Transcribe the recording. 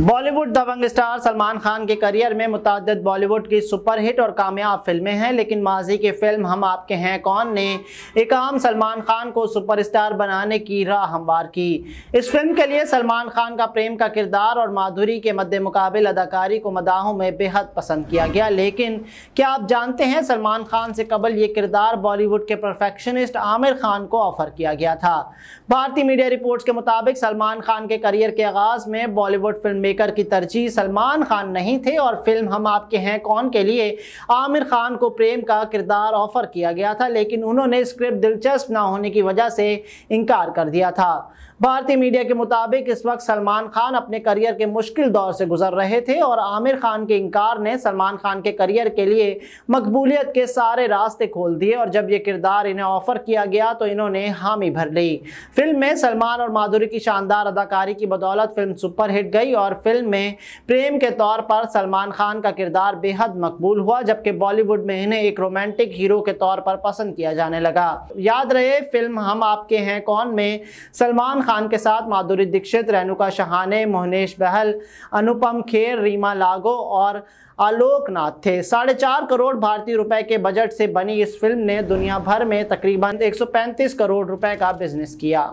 बॉलीवुड दबंग स्टार सलमान खान के करियर में मुतद बॉलीवुड की सुपरहिट और कामयाब फिल्में हैं लेकिन माजी की फिल्म हम आपके हैं कौन ने एक आम सलमान खान को सुपरस्टार बनाने की राह हमवार की इस फिल्म के लिए सलमान खान का प्रेम का किरदार और माधुरी के मद्द मुकाबल अदाकारी को मदाहों में बेहद पसंद किया गया लेकिन क्या आप जानते हैं सलमान खान से कबल ये किरदार बॉलीवुड के परफेक्शनिस्ट आमिर खान को ऑफर किया गया था भारतीय मीडिया रिपोर्ट्स के मुताबिक सलमान खान के करियर के आगाज़ में बॉलीवुड फिल्म मेकर की तरजीह सलमान खान नहीं थे और फिल्म हम आपके हैं कौन के लिए आमिर खान को प्रेम का किरदार ऑफर किया गया था लेकिन उन्होंने स्क्रिप्ट दिलचस्प ना होने की वजह से इनकार कर दिया था भारतीय मीडिया के मुताबिक इस वक्त सलमान खान अपने करियर के मुश्किल दौर से गुजर रहे थे और आमिर खान के इनकार ने सलमान खान के करियर के लिए मकबूलियत के सारे रास्ते खोल दिए और जब ये किरदार इन्हें ऑफर किया गया तो इन्होंने हामी भर ली फिल्म में सलमान और माधुरी की शानदार अदाकारी की बदौलत फिल्म सुपरहिट गई और और फिल्म में प्रेम के तौर पर सलमान खान का किरदार बेहद मकबूल हुआ जबकि बॉलीवुड में इन्हें एक रोमांटिक हीरो के तौर पर पसंद किया जाने लगा याद रहे फिल्म हम आपके हैं कौन में सलमान खान के साथ माधुरी दीक्षित रेणुका शहाने मोहनेश बहल अनुपम खेर रीमा लागो और आलोकनाथ थे साढ़े चार करोड़ भारतीय रुपए के बजट से बनी इस फिल्म ने दुनिया भर में तकरीबन 135 करोड़ रुपए का बिजनेस किया